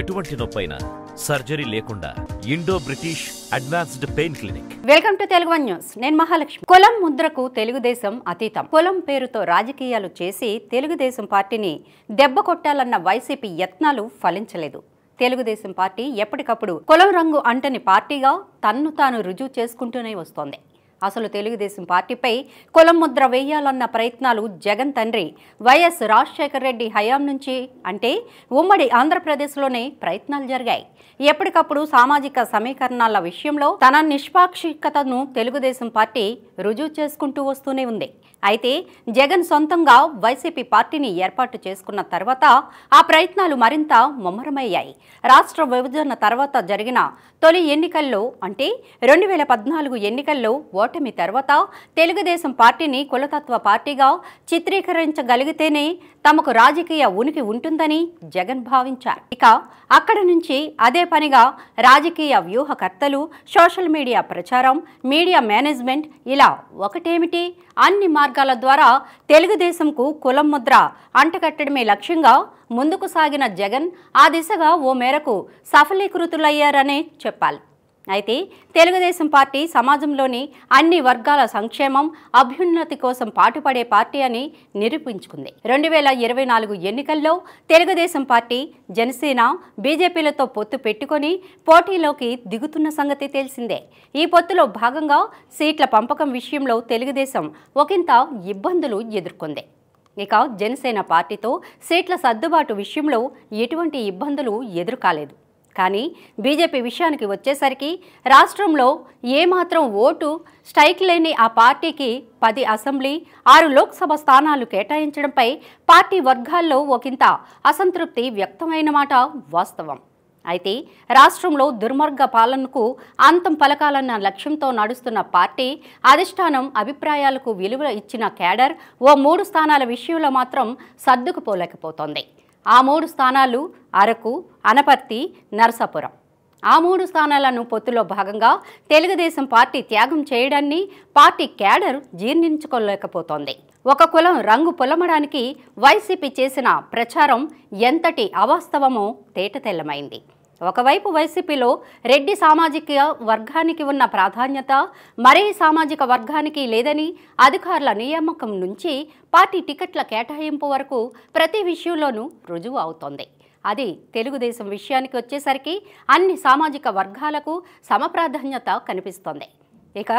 ఎటువంటి నొప్పైనా సర్జరీ లేకుండా Indo British advanced pain clinic welcome to Telugu one news నేను మహాలక్ష్మి కొలం ముద్రకు తెలుగుదేశం అతీతం కులం పేరుతో రాజకీయాలు చేసి తెలుగుదేశం పార్టీని దెబ్బ కొట్టాలన్న వైసీపీ యత్నాలు ఫలించలేదు తెలుగుదేశం పార్టీ ఎప్పటికప్పుడు కొలం రంగు అంటని పార్టీగా తన్ను తాను రుజువు చేసుకుంటూనే వస్తోంది అసలు తెలుగుదేశం పార్టీపై కులం ముద్ర వేయాలన్న ప్రయత్నాలు జగన్ తండ్రి వైఎస్ రాజశేఖర రెడ్డి హయాం నుంచి అంటే ఉమ్మడి ఆంధ్రప్రదేశ్లోనే ప్రయత్నాలు జరిగాయి ఎప్పటికప్పుడు సామాజిక సమీకరణాల విషయంలో తన నిష్పాక్షికతను తెలుగుదేశం పార్టీ రుజువు చేసుకుంటూ వస్తూనే ఉంది అయితే జగన్ సొంతంగా వైసీపీ పార్టీని ఏర్పాటు చేసుకున్న తర్వాత ఆ ప్రయత్నాలు మరింత ముమ్మరమయ్యాయి రాష్ట్ర విభజన తర్వాత జరిగిన తొలి ఎన్నికల్లో అంటే రెండు వేల పద్నాలుగు ఎన్నికల్లో ఓట్ ఓటమి తర్వాత తెలుగుదేశం పార్టీని కులతత్వ పార్టీగా చిత్రీకరించగలిగితేనే తమకు రాజకీయ ఉనికి ఉంటుందని జగన్ భావించారు ఇక అక్కడి నుంచి అదే పనిగా రాజకీయ వ్యూహకర్తలు సోషల్ మీడియా ప్రచారం మీడియా మేనేజ్మెంట్ ఇలా ఒకటేమిటి అన్ని మార్గాల ద్వారా తెలుగుదేశంకు కులం ముద్ర అంటకట్టడమే లక్ష్యంగా ముందుకు సాగిన జగన్ ఆ దిశగా ఓ మేరకు సఫలీకృతులయ్యారనే చెప్పాలి అయితే తెలుగుదేశం పార్టీ సమాజంలోని అన్ని వర్గాల సంక్షేమం అభ్యున్నతి కోసం పాటుపడే పార్టీ అని నిరూపించుకుంది రెండు వేల ఇరవై నాలుగు ఎన్నికల్లో తెలుగుదేశం పార్టీ జనసేన బీజేపీలతో పొత్తు పెట్టుకొని పోటీలోకి దిగుతున్న సంగతి తెలిసిందే ఈ పొత్తులో భాగంగా సీట్ల పంపకం విషయంలో తెలుగుదేశం ఒకంత ఇబ్బందులు ఎదుర్కొంది ఇక జనసేన పార్టీతో సీట్ల సర్దుబాటు విషయంలో ఎటువంటి ఇబ్బందులు ఎదురుకాలేదు కానీ బీజేపీ విషయానికి వచ్చేసరికి రాష్ట్రంలో ఏమాత్రం ఓటు స్ట్రైక్ లేని ఆ పార్టీకి పది అసెంబ్లీ ఆరు లోక్సభ స్థానాలు కేటాయించడంపై పార్టీ వర్గాల్లో ఒకంత అసంతృప్తి వ్యక్తమైన మాట వాస్తవం అయితే రాష్ట్రంలో దుర్మార్గ పాలనకు అంతం పలకాలన్న లక్ష్యంతో నడుస్తున్న పార్టీ అధిష్టానం అభిప్రాయాలకు విలువ ఇచ్చిన క్యాడర్ ఓ మూడు స్థానాల విషయంలో మాత్రం సర్దుకుపోలేకపోతోంది ఆ మూడు స్థానాలు అరకు అనపర్తి నరసాపురం ఆ మూడు స్థానాలను పొత్తులో భాగంగా తెలుగుదేశం పార్టీ త్యాగం చేయడాన్ని పార్టీ క్యాడర్ జీర్ణించుకోలేకపోతోంది ఒక కులం రంగు పొలమడానికి వైసీపీ చేసిన ప్రచారం ఎంతటి అవాస్తవమో తేటతెల్లమైంది ఒకవైపు వైసీపీలో రెడ్డి సామాజిక వర్గానికి ఉన్న ప్రాధాన్యత మరే సామాజిక వర్గానికి లేదని అధికారుల నియామకం నుంచి పార్టీ టికెట్ల కేటాయింపు వరకు ప్రతి విషయంలోనూ రుజువు అవుతోంది అది తెలుగుదేశం విషయానికి వచ్చేసరికి అన్ని సామాజిక వర్గాలకు సమప్రాధాన్యత కనిపిస్తోంది ఇక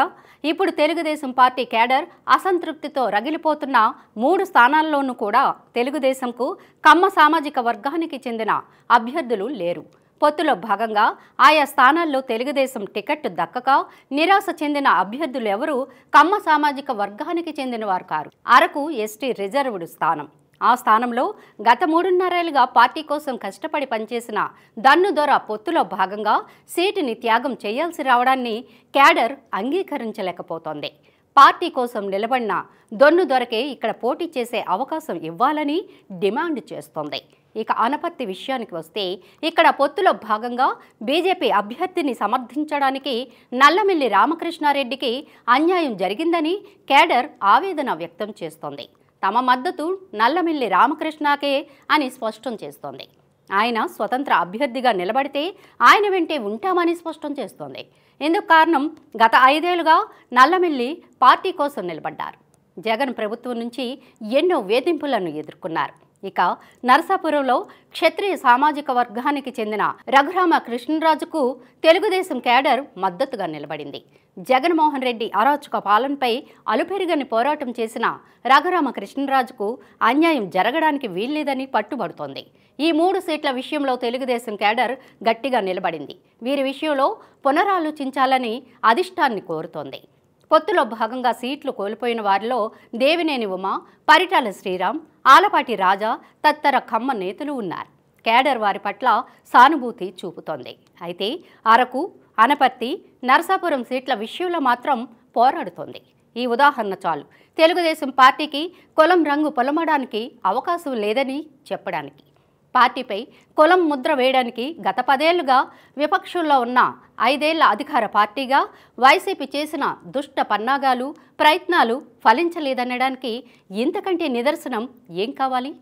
ఇప్పుడు తెలుగుదేశం పార్టీ కేడర్ అసంతృప్తితో రగిలిపోతున్న మూడు స్థానాల్లోనూ కూడా తెలుగుదేశంకు కమ్మ సామాజిక వర్గానికి చెందిన అభ్యర్థులు లేరు పొత్తులో భాగంగా ఆయా స్థానాల్లో తెలుగుదేశం టికెట్ దక్కక నిరాశ చెందిన అభ్యర్థులు ఎవరూ కమ్మ సామాజిక వర్గానికి చెందినవారు కారు అరకు ఎస్టీ రిజర్వ్డ్ స్థానం ఆ స్థానంలో గత మూడున్నరేళ్లుగా పార్టీ కోసం కష్టపడి పనిచేసిన దన్నుదొర పొత్తులో భాగంగా సీటుని త్యాగం చేయాల్సి రావడాన్ని క్యాడర్ అంగీకరించలేకపోతోంది పార్టీ కోసం నిలబడిన దొన్ను దొరకే ఇక్కడ పోటీ చేసే అవకాశం ఇవ్వాలని డిమాండ్ చేస్తోంది ఇక అనపత్తి విషయానికి వస్తే ఇక్కడ పొత్తులో భాగంగా బీజేపీ అభ్యర్థిని సమర్థించడానికి నల్లమిల్లి రామకృష్ణారెడ్డికి అన్యాయం జరిగిందని కేడర్ ఆవేదన వ్యక్తం చేస్తోంది తమ మద్దతు నల్లమిల్లి రామకృష్ణకే అని స్పష్టం చేస్తోంది ఆయన స్వతంత్ర అభ్యర్థిగా నిలబడితే ఆయన వెంటే ఉంటామని స్పష్టం చేస్తోంది ఇందుకు కారణం గత ఐదేళ్లుగా నల్లమిల్లి పార్టీ కోసం నిలబడ్డారు జగన్ ప్రభుత్వం నుంచి ఎన్నో వేధింపులను ఎదుర్కొన్నారు ఇక నరసాపురంలో క్షత్రియ సామాజిక వర్గానికి చెందిన రఘురామ కృష్ణరాజుకు తెలుగుదేశం కేడర్ మద్దతుగా నిలబడింది జగన్మోహన్ రెడ్డి అరాచక పాలనపై అలుపెరుగని పోరాటం చేసిన రఘురామ కృష్ణరాజుకు అన్యాయం జరగడానికి వీల్లేదని పట్టుబడుతోంది ఈ మూడు సీట్ల విషయంలో తెలుగుదేశం కేడర్ గట్టిగా నిలబడింది వీరి విషయంలో పునరాలోచించాలని అధిష్టాన్ని కోరుతోంది పొత్తులో భాగంగా సీట్లు కోల్పోయిన వారిలో దేవినేని ఉమ పరిటాల శ్రీరామ్ ఆలపాటి రాజా తత్తర ఖమ్మ నేతలు ఉన్నారు కేడర్ వారి పట్ల సానుభూతి చూపుతోంది అయితే అరకు అనపర్తి నరసాపురం సీట్ల విషయంలో మాత్రం పోరాడుతోంది ఈ ఉదాహరణ చాలు తెలుగుదేశం పార్టీకి కులం రంగు పొలమడానికి అవకాశం లేదని చెప్పడానికి పార్టీపై కులం ముద్ర వేయడానికి గత పదేళ్లుగా విపక్షుల్లో ఉన్న ఐదేళ్ల అధికార పార్టీగా వైసీపీ చేసిన దుష్ట పన్నాగాలు ప్రయత్నాలు ఫలించలేదనడానికి ఇంతకంటే నిదర్శనం ఏం కావాలి